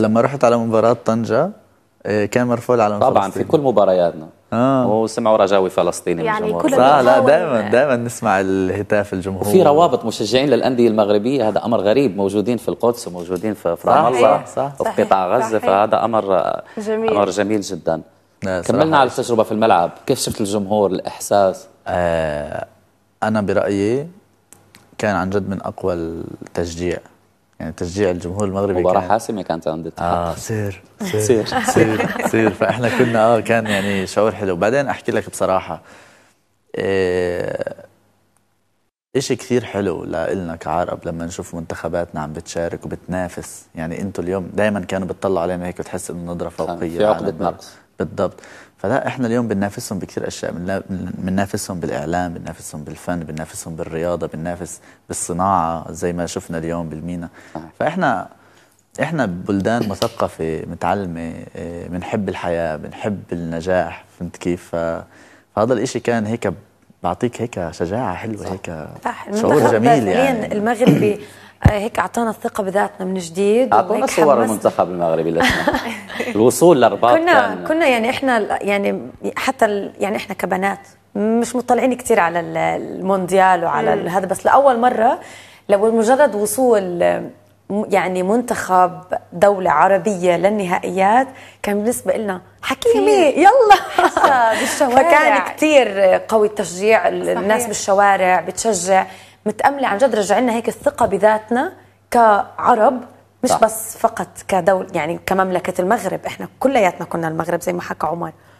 لما رحت على مباراة طنجة آه، كان مرفوع على طبعا فلسطيني. في كل مبارياتنا آه. وسمعوا رجاوي فلسطيني يعني من الجمهور لا لا دائما دائما نسمع الهتاف الجمهور وفي روابط مشجعين للانديه المغربيه هذا امر غريب موجودين في القدس وموجودين في رام الله صح وفي قطاع غزه فهذا امر جميل. امر جميل جدا كملنا على التجربه في الملعب كيف شفت الجمهور الاحساس آه انا برايي كان عن جد من اقوى التشجيع يعني تشجيع الجمهور المغربي مباراة حاسمة كانت عند الاتحاد اه سير سير سير سير, فاحنا كنا اه كان يعني شعور حلو بعدين احكي لك بصراحة إيه إشي كثير حلو لنا كعرب لما نشوف منتخباتنا عم بتشارك وبتنافس يعني انتم اليوم دائما كانوا بتطلعوا علينا هيك بتحس انه نظره فوقيه في عقده نقص بالضبط فلا احنا اليوم بننافسهم بكثير اشياء بننافسهم بالاعلام بننافسهم بالفن بننافسهم بالرياضه بننافس بالصناعه زي ما شفنا اليوم بالمينا فاحنا احنا بلدان مثقفه متعلمه آه، بنحب الحياه بنحب النجاح فهمت كيف فهذا الاشي كان هيك بعطيك هيك شجاعه حلوه هيك شعور جميل يعني المغربي آه، هيك اعطانا الثقه بذاتنا من جديد اعطونا صور المنتخب المغربي لسنا الوصول لرباط كنا كنا يعني احنا يعني حتى يعني احنا كبنات مش مطلعين كثير على المونديال وعلى هذا بس لاول مره لو مجرد وصول يعني منتخب دولة عربية للنهائيات كان بالنسبة لنا حكيمي يلا بالشوارع فكان كثير قوي التشجيع الناس بالشوارع بتشجع متامله عن جد رجع لنا هيك الثقه بذاتنا كعرب مش صح. بس فقط كدول يعني كمملكه المغرب احنا كلياتنا كنا المغرب زي ما حكى عمر